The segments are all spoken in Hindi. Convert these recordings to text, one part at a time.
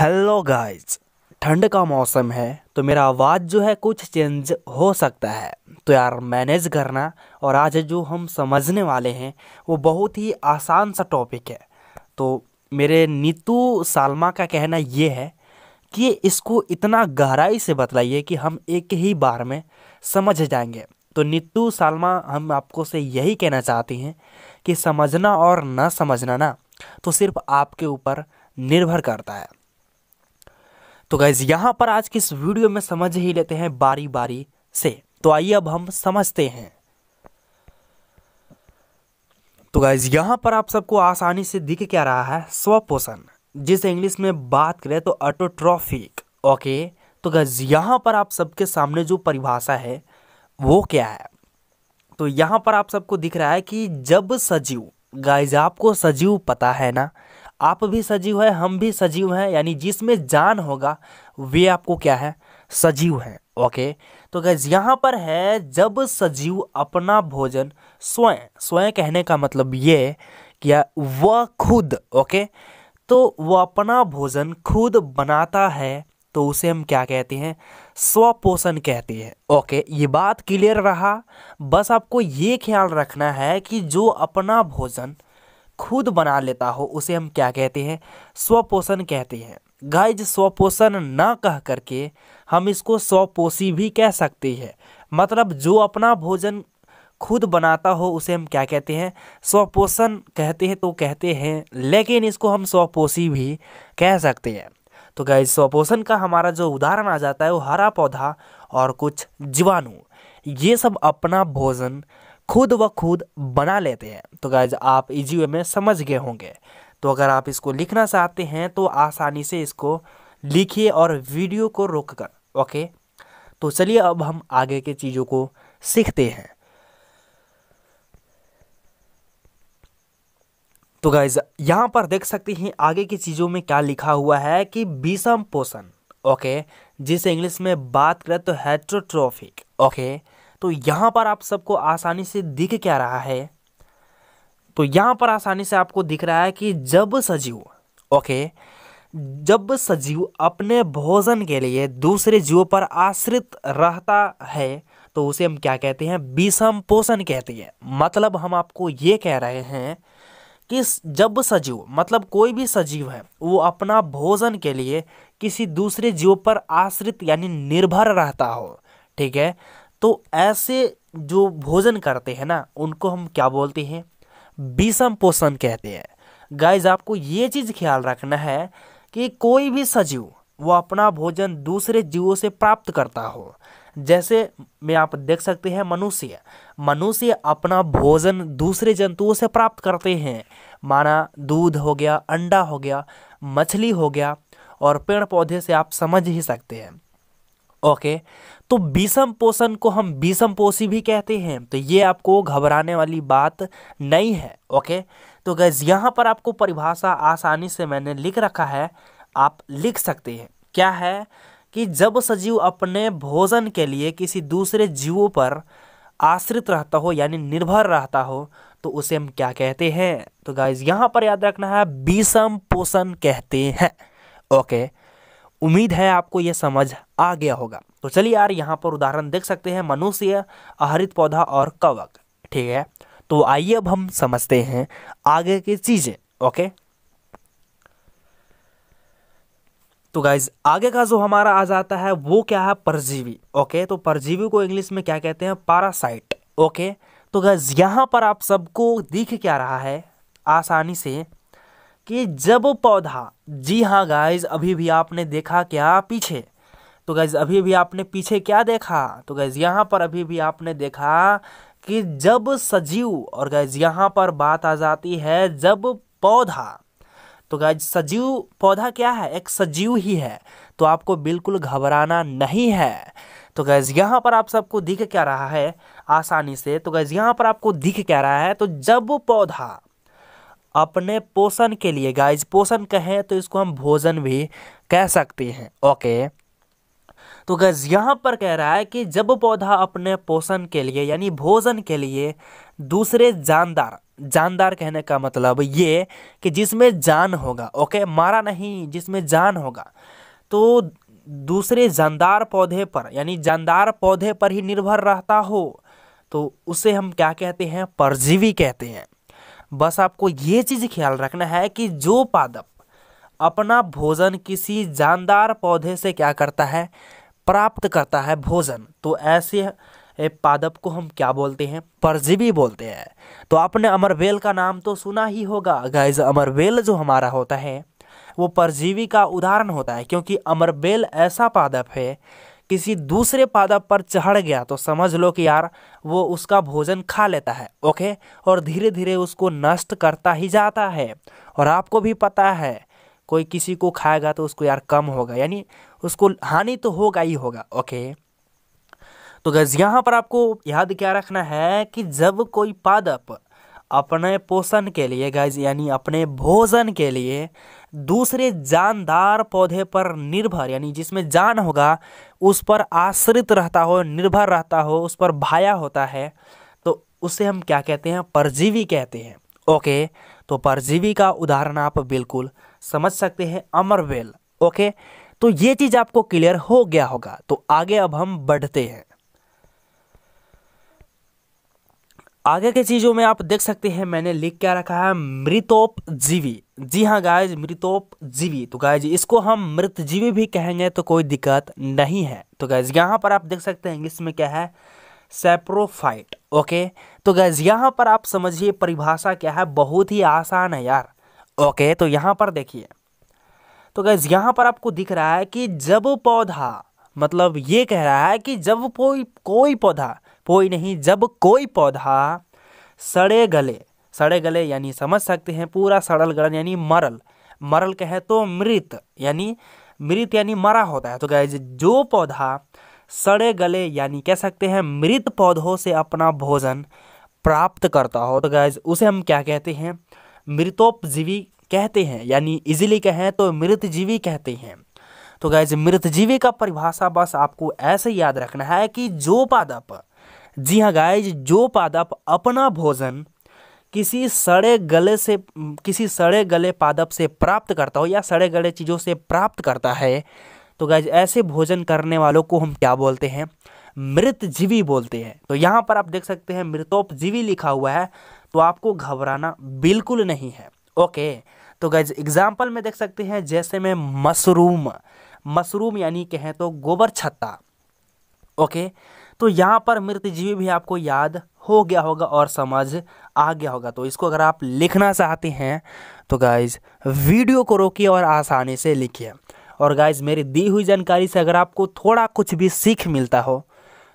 हेलो गाइस ठंड का मौसम है तो मेरा आवाज़ जो है कुछ चेंज हो सकता है तो यार मैनेज करना और आज जो हम समझने वाले हैं वो बहुत ही आसान सा टॉपिक है तो मेरे नीतू सालमा का कहना ये है कि इसको इतना गहराई से बतलाइए कि हम एक ही बार में समझ जाएंगे तो नीतू सालमा हम आपको से यही कहना चाहती हैं कि समझना और ना समझना ना तो सिर्फ आपके ऊपर निर्भर करता है तो गाइज यहाँ पर आज की इस वीडियो में समझ ही लेते हैं बारी बारी से तो आइए अब हम समझते हैं तो गाइज यहाँ पर आप सबको आसानी से दिख क्या रहा है स्वपोषण जिस इंग्लिश में बात करें तो ऑटोट्रॉफिक ओके तो गाइज यहाँ पर आप सबके सामने जो परिभाषा है वो क्या है तो यहाँ पर आप सबको दिख रहा है कि जब सजीव गाइज आपको सजीव पता है ना आप भी सजीव है हम भी सजीव हैं यानी जिसमें जान होगा वे आपको क्या है सजीव है ओके तो गैस यहाँ पर है जब सजीव अपना भोजन स्वयं स्वयं कहने का मतलब ये कि वह खुद ओके तो वह अपना भोजन खुद बनाता है तो उसे हम क्या कहते हैं स्वपोषण कहते हैं ओके ये बात क्लियर रहा बस आपको ये ख्याल रखना है कि जो अपना भोजन खुद बना लेता हो उसे हम क्या कहते हैं स्वपोषण कहते हैं गाइज स्वपोषण ना कह करके हम इसको स्वपोषी भी कह सकते हैं मतलब जो अपना भोजन खुद बनाता हो उसे हम क्या कहते हैं स्वपोषण कहते हैं तो कहते हैं लेकिन इसको हम स्वपोषी भी कह सकते हैं तो गाइज स्वपोषण का हमारा जो उदाहरण आ जाता है वो हरा पौधा और कुछ जीवाणु ये सब अपना भोजन खुद व खुद बना लेते हैं तो गाइज आप इजी वे में समझ गए होंगे तो अगर आप इसको लिखना चाहते हैं तो आसानी से इसको लिखिए और वीडियो को रोक कर ओके तो चलिए अब हम आगे के चीज़ों को सीखते हैं तो गाइज यहाँ पर देख सकते हैं आगे की चीज़ों में क्या लिखा हुआ है कि विषम पोषण ओके जिसे इंग्लिश में बात करें तो हेट्रोट्रॉफिक ओके तो यहाँ पर आप सबको आसानी से दिख क्या रहा है तो यहाँ पर आसानी से आपको दिख रहा है कि जब सजीव ओके जब सजीव अपने भोजन के लिए दूसरे जीवों पर आश्रित रहता है तो उसे हम क्या कहते हैं विषम पोषण कहते हैं मतलब हम आपको ये कह रहे हैं कि जब सजीव मतलब कोई भी सजीव है वो अपना भोजन के लिए किसी दूसरे जीव पर आश्रित यानी निर्भर रहता हो ठीक है तो ऐसे जो भोजन करते हैं ना उनको हम क्या बोलते हैं विषम पोषण कहते हैं गाइज आपको ये चीज़ ख्याल रखना है कि कोई भी सजीव वो अपना भोजन दूसरे जीवों से प्राप्त करता हो जैसे में आप देख सकते हैं मनुष्य मनुष्य अपना भोजन दूसरे जंतुओं से प्राप्त करते हैं माना दूध हो गया अंडा हो गया मछली हो गया और पेड़ पौधे से आप समझ ही सकते हैं ओके तो विषम पोषण को हम विषम पोषी भी कहते हैं तो ये आपको घबराने वाली बात नहीं है ओके तो गैस यहाँ पर आपको परिभाषा आसानी से मैंने लिख रखा है आप लिख सकते हैं क्या है कि जब सजीव अपने भोजन के लिए किसी दूसरे जीवों पर आश्रित रहता हो यानी निर्भर रहता हो तो उसे हम क्या कहते हैं तो गाइज यहाँ पर याद रखना है विषम पोषण कहते हैं ओके उम्मीद है आपको यह समझ आ गया होगा तो चलिए यार यहाँ पर उदाहरण देख सकते हैं मनुष्य आहरित पौधा और कवक ठीक है तो आइए अब हम समझते हैं आगे की चीज़ें ओके तो गाइज आगे का जो हमारा आ जाता है वो क्या है परजीवी ओके तो परजीवी को इंग्लिश में क्या कहते हैं पारासाइट ओके तो गाइज यहाँ पर आप सबको दिख क्या रहा है आसानी से कि जब पौधा जी हाँ गाइज अभी भी आपने देखा क्या पीछे तो गैज़ अभी भी आपने पीछे क्या देखा तो गैज़ यहाँ पर अभी भी आपने देखा कि जब सजीव और गैज़ यहाँ पर बात आ जाती है जब पौधा तो गैज सजीव पौधा क्या है एक सजीव ही है तो आपको बिल्कुल घबराना नहीं है तो गैज़ यहाँ पर आप सबको दिख क्या रहा है आसानी से तो गैज़ यहाँ पर आपको दिख क्या रहा है तो जब पौधा अपने पोषण के लिए गाइज पोषण कहें तो इसको हम भोजन भी कह सकते हैं ओके तो गज यहाँ पर कह रहा है कि जब पौधा अपने पोषण के लिए यानी भोजन के लिए दूसरे जानदार जानदार कहने का मतलब ये कि जिसमें जान होगा ओके मारा नहीं जिसमें जान होगा तो दूसरे जानदार पौधे पर यानी जानदार पौधे पर ही निर्भर रहता हो तो उसे हम क्या कहते हैं परजीवी कहते हैं बस आपको ये चीज़ ख्याल रखना है कि जो पादप अपना भोजन किसी जानदार पौधे से क्या करता है प्राप्त करता है भोजन तो ऐसे पादप को हम क्या बोलते हैं परजीवी बोलते हैं तो आपने अमरवेल का नाम तो सुना ही होगा गाइज अमरवेल जो हमारा होता है वो परजीवी का उदाहरण होता है क्योंकि अमरबेल ऐसा पादप है किसी दूसरे पादप पर चढ़ गया तो समझ लो कि यार वो उसका भोजन खा लेता है ओके और धीरे धीरे उसको नष्ट करता ही जाता है और आपको भी पता है कोई किसी को खाएगा तो उसको यार कम होगा यानी उसको हानि तो होगा ही होगा ओके तो गज यहाँ पर आपको याद क्या रखना है कि जब कोई पादप अपने पोषण के लिए गज यानी अपने भोजन के लिए दूसरे जानदार पौधे पर निर्भर यानी जिसमें जान होगा उस पर आश्रित रहता हो निर्भर रहता हो उस पर भाया होता है तो उसे हम क्या कहते हैं परजीवी कहते हैं ओके तो परजीवी का उदाहरण आप बिल्कुल समझ सकते हैं अमरवेल ओके तो ये चीज़ आपको क्लियर हो गया होगा तो आगे अब हम बढ़ते हैं आगे की चीज़ों में आप देख सकते हैं मैंने लिख क्या रखा है मृतोप जीवी जी हाँ गायज मृतोप जीवी तो गायज इसको हम मृत जीवी भी कहेंगे तो कोई दिक्कत नहीं है तो गायज यहाँ पर आप देख सकते हैं इंग्लिश में क्या है सेप्रोफाइट ओके तो गैज यहाँ पर आप समझिए परिभाषा क्या है बहुत ही आसान है यार ओके तो यहाँ पर देखिए तो गैज यहाँ पर आपको दिख रहा है कि जब पौधा मतलब ये कह रहा है कि जब कोई कोई पौधा कोई नहीं जब कोई पौधा सड़े गले सड़े गले यानी समझ सकते हैं पूरा सड़ल गड़न यानी मरल मरल कहे तो मृत यानी मृत यानी मरा होता है तो गए जो पौधा सड़े गले यानी कह सकते हैं मृत पौधों से अपना भोजन प्राप्त करता हो तो गैज उसे हम क्या कहते हैं मृतोपजीवी कहते हैं यानी इजीली कहें तो मृत जीवी कहते हैं तो गैज मृतजीवी का परिभाषा बस आपको ऐसे याद रखना है कि जो पादप जी हाँ गाइज जो पादप अपना भोजन किसी सड़े गले से किसी सड़े गले पादप से प्राप्त करता हो या सड़े गले चीज़ों से प्राप्त करता है तो गाइज ऐसे भोजन करने वालों को हम क्या बोलते हैं मृत जीवी बोलते हैं तो यहाँ पर आप देख सकते हैं मृतोपजीवी लिखा हुआ है तो आपको घबराना बिल्कुल नहीं है ओके तो गैज एग्जाम्पल में देख सकते हैं जैसे में मशरूम मशरूम यानी कहें तो गोबर छत्ता ओके तो यहाँ पर मृतजीवी भी आपको याद हो गया होगा और समझ आ गया होगा तो इसको अगर आप लिखना चाहते हैं तो गाइज वीडियो को रोकिए और आसानी से लिखिए और गाइज मेरी दी हुई जानकारी से अगर आपको थोड़ा कुछ भी सीख मिलता हो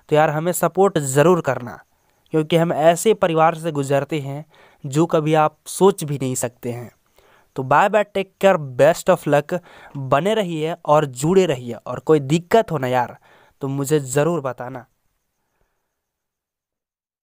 तो यार हमें सपोर्ट ज़रूर करना क्योंकि हम ऐसे परिवार से गुजरते हैं जो कभी आप सोच भी नहीं सकते हैं तो bye bye take care best of luck बने रहिए और जुड़े रहिए और कोई दिक्कत हो ना यार तो मुझे ज़रूर बताना